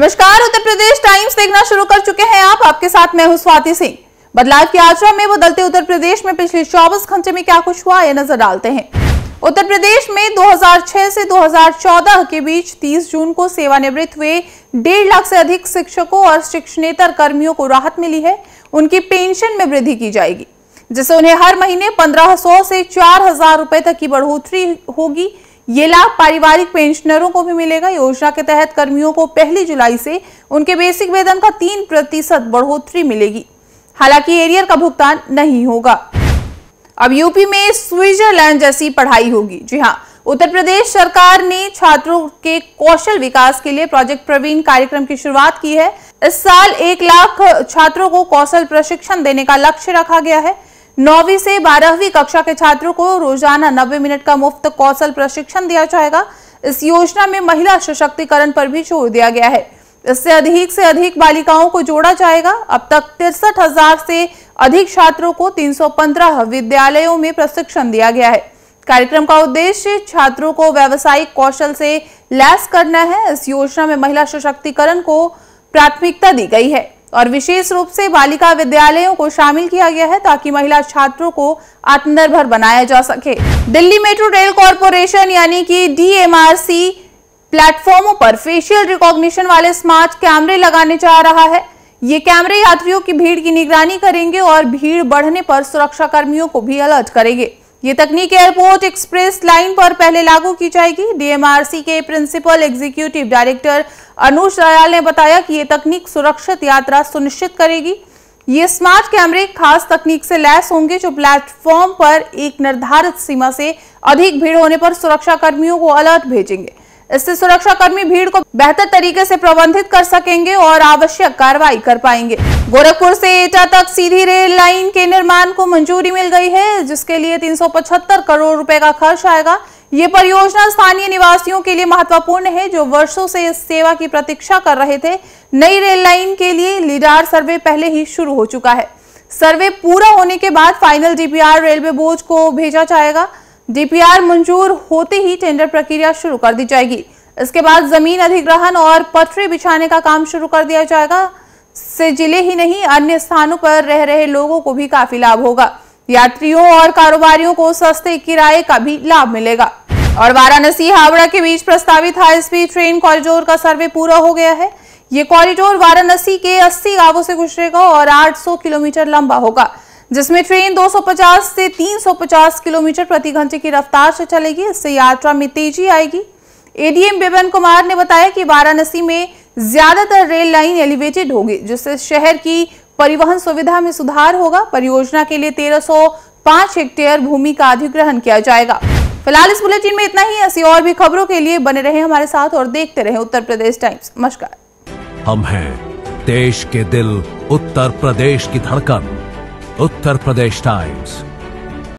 नमस्कार उत्तर प्रदेश टाइम्स देखना शुरू कर चुके हैं आप आपके साथ मैं हूं स्वाति सिंह बदलाव के आचरण में बदलते उत्तर प्रदेश में पिछले 24 घंटे में क्या कुछ हुआ यह नजर डालते हैं उत्तर प्रदेश में 2006 से 2014 के बीच 30 जून को सेवानिवृत्त हुए डेढ़ लाख से अधिक शिक्षकों और शिक्षणेतर कर्मियों को राहत मिली है उनकी पेंशन में वृद्धि की जाएगी जिससे उन्हें हर महीने पंद्रह से चार रुपए तक की बढ़ोतरी होगी ये लाभ पारिवारिक पेंशनरों को भी मिलेगा योजना के तहत कर्मियों को पहली जुलाई से उनके बेसिक वेतन का तीन प्रतिशत बढ़ोतरी मिलेगी हालांकि एरियर का भुगतान नहीं होगा अब यूपी में स्विट्जरलैंड जैसी पढ़ाई होगी जी हाँ उत्तर प्रदेश सरकार ने छात्रों के कौशल विकास के लिए प्रोजेक्ट प्रवीण कार्यक्रम की शुरुआत की है इस साल एक लाख छात्रों को कौशल प्रशिक्षण देने का लक्ष्य रखा गया है नौवीं से बारहवीं कक्षा के छात्रों को रोजाना नब्बे मिनट का मुफ्त कौशल प्रशिक्षण दिया जाएगा इस योजना में महिला सशक्तिकरण पर भी जोर दिया गया है इससे अधिक से अधिक बालिकाओं को जोड़ा जाएगा अब तक तिरसठ हजार से अधिक छात्रों को 315 विद्यालयों में प्रशिक्षण दिया गया है कार्यक्रम का उद्देश्य छात्रों को व्यावसायिक कौशल से लैस करना है इस योजना में महिला सशक्तिकरण को प्राथमिकता दी गई है और विशेष रूप से बालिका विद्यालयों को शामिल किया गया है ताकि महिला छात्रों को आत्मनिर्भर बनाया जा सके दिल्ली मेट्रो रेल कॉरपोरेशन यानी कि डीएमआरसी प्लेटफॉर्मों पर फेशियल रिकॉग्निशन वाले स्मार्ट कैमरे लगाने जा रहा है ये कैमरे यात्रियों की भीड़ की निगरानी करेंगे और भीड़ बढ़ने पर सुरक्षा कर्मियों को भी अलर्ट करेंगे ये तकनीक एयरपोर्ट एक्सप्रेस लाइन पर पहले लागू की जाएगी डीएमआरसी के principal executive director Anuj Dayal ने बताया कि ये तकनीक सुरक्षित यात्रा सुनिश्चित करेगी ये स्मार्ट कैमरे खास तकनीक से लैस होंगे जो प्लेटफॉर्म पर एक निर्धारित सीमा से अधिक भीड़ होने पर सुरक्षा कर्मियों को अलर्ट भेजेंगे इससे सुरक्षा कर्मी भीड़ को बेहतर तरीके से प्रबंधित कर सकेंगे और आवश्यक कार्रवाई कर पाएंगे गोरखपुर से एटा तक सीधी रेल लाइन के निर्माण को मंजूरी मिल गई है जिसके लिए 375 करोड़ रुपए का खर्च आएगा ये परियोजना स्थानीय निवासियों के लिए महत्वपूर्ण है जो वर्षों से इस सेवा की प्रतीक्षा कर रहे थे नई रेल लाइन के लिए लीडार सर्वे पहले ही शुरू हो चुका है सर्वे पूरा होने के बाद फाइनल डीपीआर रेलवे बोर्ड को भेजा जाएगा डीपीआर मंजूर होते ही टेंडर प्रक्रिया शुरू कर दी जाएगी इसके बाद जमीन अधिग्रहण और पटरी बिछाने का काम शुरू कर दिया जाएगा से जिले ही नहीं अन्य स्थानों पर रह रहे लोगों को भी काफी लाभ होगा यात्रियों और कारोबारियों को सस्ते किराए का भी लाभ मिलेगा और वाराणसी हावड़ा के बीच प्रस्तावित हाई स्पीड ट्रेन कॉरिडोर का सर्वे पूरा हो गया है ये कॉरिडोर वाराणसी के 80 गांवों से गुजरेगा और 800 किलोमीटर लंबा होगा जिसमें ट्रेन 250 से 350 किलोमीटर प्रति घंटे की रफ्तार से चलेगी इससे यात्रा में तेजी आएगी एडीएम बिपिन कुमार ने बताया कि वाराणसी में ज्यादातर रेल लाइन एलिवेटेड होगी जिससे शहर की परिवहन सुविधा में सुधार होगा परियोजना के लिए 1305 हेक्टेयर भूमि का अधिग्रहण किया जाएगा फिलहाल इस बुलेटिन में इतना ही ऐसी और भी खबरों के लिए बने रहे हमारे साथ और देखते रहे उत्तर प्रदेश टाइम्स नमस्कार हम हैं देश के दिल उत्तर प्रदेश की धड़कन उत्तर प्रदेश टाइम्स